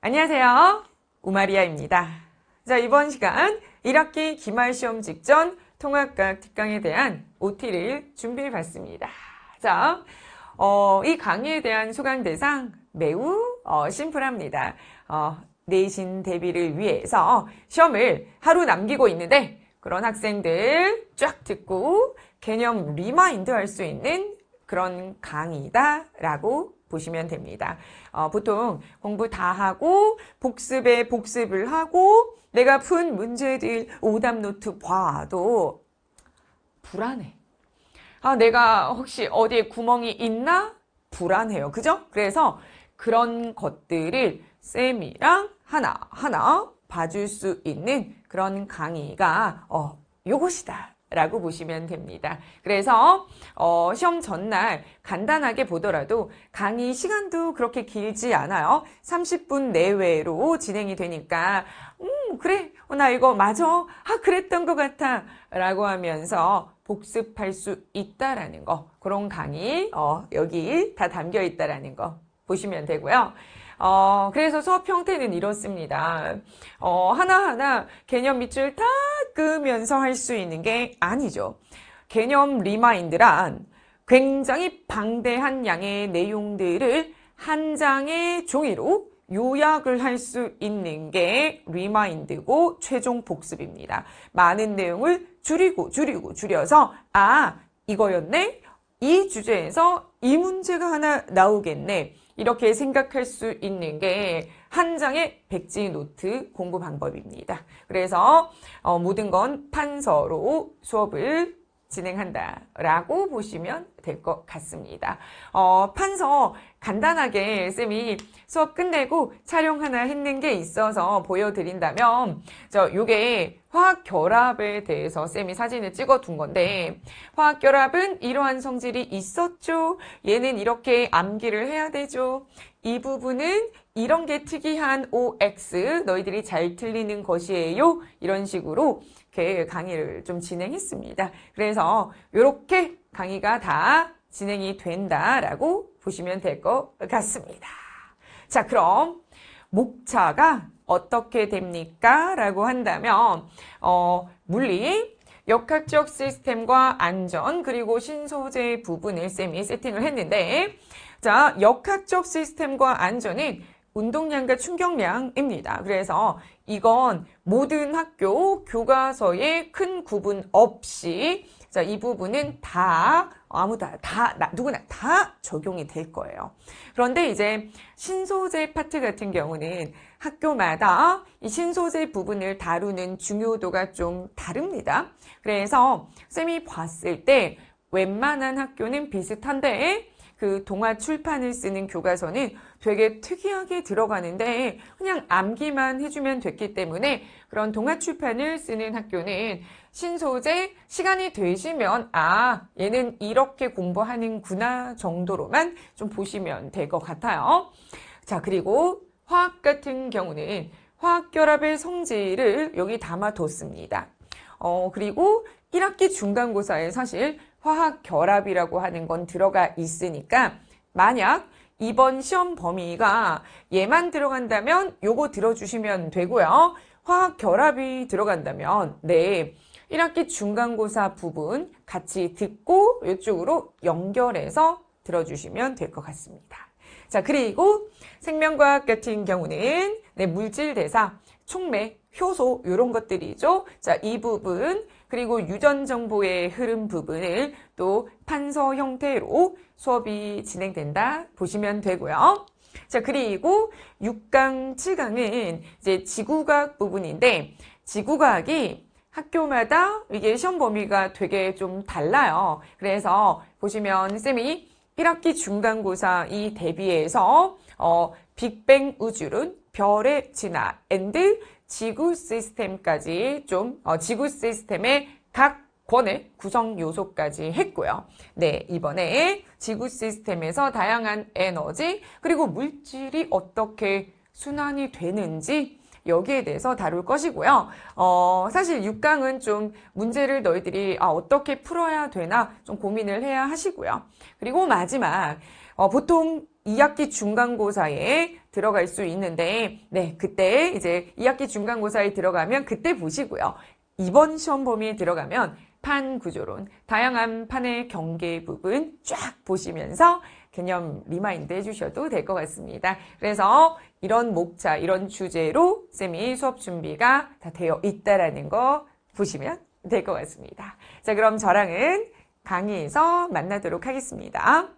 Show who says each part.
Speaker 1: 안녕하세요. 우마리아입니다. 자, 이번 시간 1학기 기말 시험 직전 통합과학 특강에 대한 OT를 준비해 봤습니다. 자, 어, 이 강의에 대한 소강 대상 매우 어, 심플합니다. 어, 내신 대비를 위해서 시험을 하루 남기고 있는데 그런 학생들 쫙 듣고 개념 리마인드 할 수 있는 그런 강의다라고 보시면 됩니다. 어, 보통 공부 다 하고 복습에 복습을 하고 내가 푼 문제들 오답 노트 봐도 불안해. 아, 내가 혹시 어디에 구멍이 있나? 불안해요. 그죠? 그래서 그런 것들을 쌤이랑 하나하나 봐줄 수 있는 그런 강의가 어, 요것이다. 라고 보시면 됩니다. 그래서 어, 시험 전날 간단하게 보더라도 강의 시간도 그렇게 길지 않아요. 30분 내외로 진행이 되니까 음 그래 어, 나 이거 맞아 아 그랬던 것 같아 라고 하면서 복습할 수 있다라는 거 그런 강의 어, 여기 다 담겨 있다라는 거 보시면 되고요. 어, 그래서 수업 형태는 이렇습니다. 어, 하나하나 개념 밑줄 다 끄면서 할 수 있는 게 아니죠. 개념 리마인드란 굉장히 방대한 양의 내용들을 한 장의 종이로 요약을 할 수 있는 게 리마인드고 최종 복습입니다. 많은 내용을 줄이고 줄이고 줄여서 아 이거였네 이 주제에서 이 문제가 하나 나오겠네 이렇게 생각할 수 있는 게 한 장의 백지 노트 공부 방법입니다. 그래서 어, 모든 건 판서로 수업을 진행한다라고 보시면 될 것 같습니다. 어, 판서 간단하게 쌤이 수업 끝내고 촬영 하나 했는 게 있어서 보여드린다면 저 요게 화학 결합에 대해서 쌤이 사진을 찍어 둔 건데 화학 결합은 이러한 성질이 있었죠. 얘는 이렇게 암기를 해야 되죠. 이 부분은 이런 게 특이한 OX 너희들이 잘 틀리는 것이에요. 이런 식으로 이렇게 강의를 좀 진행했습니다. 그래서 이렇게 강의가 다 진행이 된다라고 보시면 될 것 같습니다. 자, 그럼 목차가 어떻게 됩니까? 라고 한다면 어, 물리, 역학적 시스템과 안전 그리고 신소재 부분을 쌤이 세팅을 했는데 자 역학적 시스템과 안전은 운동량과 충격량입니다. 그래서 이건 모든 학교 교과서에 큰 구분 없이 자, 이 부분은 다아무도다 나, 누구나 다 적용이 될 거예요. 그런데 이제 신소재 파트 같은 경우는 학교마다 이 신소재 부분을 다루는 중요도가 좀 다릅니다. 그래서 쌤이 봤을 때 웬만한 학교는 비슷한데 그 동화 출판을 쓰는 교과서는 되게 특이하게 들어가는데 그냥 암기만 해주면 됐기 때문에 그런 동화 출판을 쓰는 학교는 신소재 시간이 되시면 아 얘는 이렇게 공부하는구나 정도로만 좀 보시면 될 것 같아요. 자 그리고 화학 같은 경우는 화학결합의 성질을 여기 담아뒀습니다. 어, 그리고 1학기 중간고사에 사실 화학 결합이라고 하는 건 들어가 있으니까 만약 이번 시험 범위가 얘만 들어간다면 요거 들어주시면 되고요. 화학 결합이 들어간다면 네 1학기 중간고사 부분 같이 듣고 이쪽으로 연결해서 들어주시면 될 것 같습니다. 자 그리고 생명과학 같은 경우는 네, 물질 대사, 촉매, 효소 이런 것들이죠. 자, 이 부분 그리고 유전 정보의 흐름 부분을 또 판서 형태로 수업이 진행된다 보시면 되고요. 자, 그리고 6강, 7강은 이제 지구과학 부분인데 지구과학이 학교마다 이게 시험 범위가 되게 좀 달라요. 그래서 보시면 쌤이 1학기 중간고사 이 대비해서 어, 빅뱅 우주론 별의 진화 앤드 지구 시스템까지 좀 어, 지구 시스템의 각 권의 구성 요소까지 했고요. 네, 이번에 지구 시스템에서 다양한 에너지 그리고 물질이 어떻게 순환이 되는지 여기에 대해서 다룰 것이고요. 어, 사실 6강은 좀 문제를 너희들이 아, 어떻게 풀어야 되나 좀 고민을 해야 하시고요. 그리고 마지막 어, 보통 2학기 중간고사에 들어갈 수 있는데 네 그때 이제 2학기 중간고사에 들어가면 그때 보시고요. 이번 시험 범위에 들어가면 판 구조론, 다양한 판의 경계 부분 쫙 보시면서 개념 리마인드 해주셔도 될 것 같습니다. 그래서 이런 목차, 이런 주제로 쌤이 수업 준비가 다 되어 있다라는 거 보시면 될 것 같습니다. 자, 그럼 저랑은 강의에서 만나도록 하겠습니다.